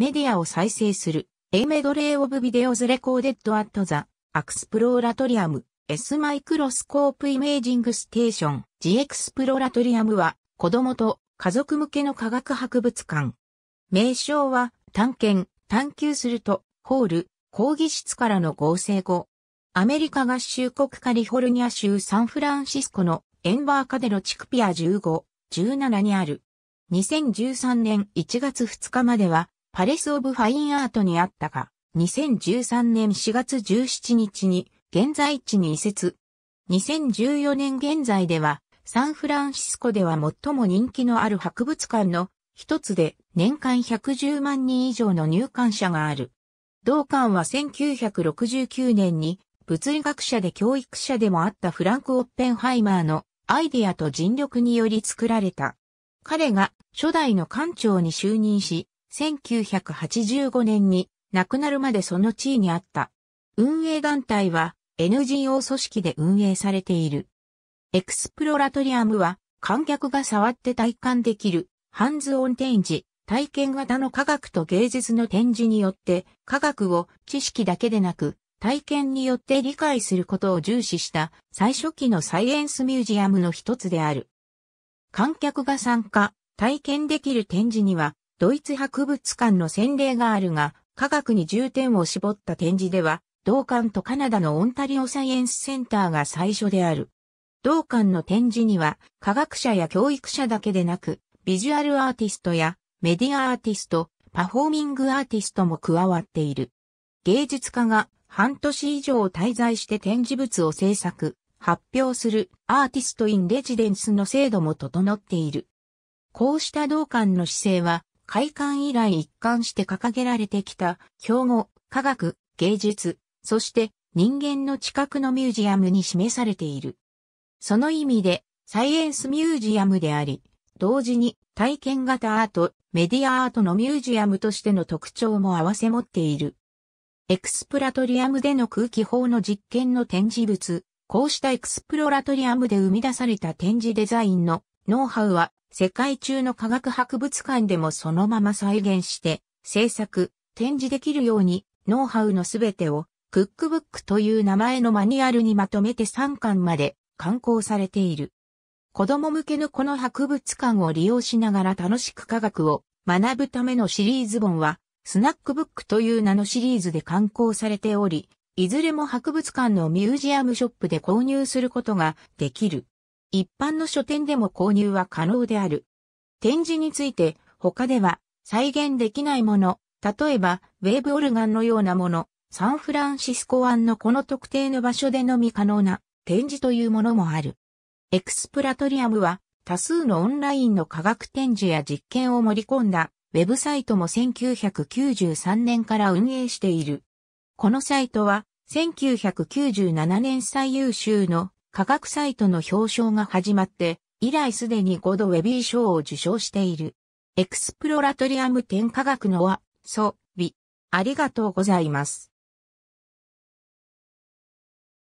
メディアを再生する、A メドレーオブビデオズレコーデッドアットザ、アクスプローラトリアム、S マイクロスコープ S メージングステーション、g i n g Station t x p l o は子供と家族向けの科学博物館。名称は探検、探求すると、ホール、講義室からの合成後。アメリカ合衆国カリフォルニア州サンフランシスコのエンバーカデロチクピア15、17にある。2013年1月2日まではパレス・オブ・ファインアートにあったが、2013年4月17日に現在地に移設。2014年現在では、サンフランシスコでは最も人気のある博物館の一つで年間110万人以上の入館者がある。同館は1969年に物理学者で教育者でもあったフランク・オッペンハイマーのアイデアと尽力により作られた。彼が初代の館長に就任し、1985年に亡くなるまでその地位にあった。運営団体は NGO 組織で運営されている。エクスプロラトリアムは観客が触って体感できるハンズオン展示、体験型の科学と芸術の展示によって科学を知識だけでなく体験によって理解することを重視した最初期のサイエンスミュージアムの一つである。観客が参加、体験できる展示にはドイツ博物館の洗礼があるが、科学に重点を絞った展示では、同館とカナダのオンタリオサイエンスセンターが最初である。同館の展示には、科学者や教育者だけでなく、ビジュアルアーティストやメディアアーティスト、パフォーミングアーティストも加わっている。芸術家が半年以上滞在して展示物を制作、発表するアーティストインレジデンスの制度も整っている。こうした同館の姿勢は開館以来一貫して掲げられてきた、標語、科学、芸術、そして人間の近くのミュージアムに示されている。その意味で、サイエンスミュージアムであり、同時に体験型アート、メディアアートのミュージアムとしての特徴も併せ持っている。エクスプラトリアムでの空気砲の実験の展示物、こうしたエクスプロラトリアムで生み出された展示デザインのノウハウは世界中の科学博物館でもそのまま再現して、制作、展示できるように、ノウハウのすべてを、クックブックという名前のマニュアルにまとめて3巻まで刊行されている。子供向けのこの博物館を利用しながら楽しく科学を学ぶためのシリーズ本は、スナックブックという名のシリーズで刊行されており、いずれも博物館のミュージアムショップで購入することができる。一般の書店でも購入は可能である。展示について、他では再現できないもの、例えば、ウェーブオルガンのようなもの、サンフランシスコ湾のこの特定の場所でのみ可能な展示というものもある。エクスプラトリアムは多数のオンラインの科学展示や実験を盛り込んだウェブサイトも1993年から運営している。このサイトは1997年最優秀の科学サイトの表彰が始まって、以来すでに5度ウェビー賞を受賞している。エクスプロラトリアム展科学のは、そう、び。ありがとうございます。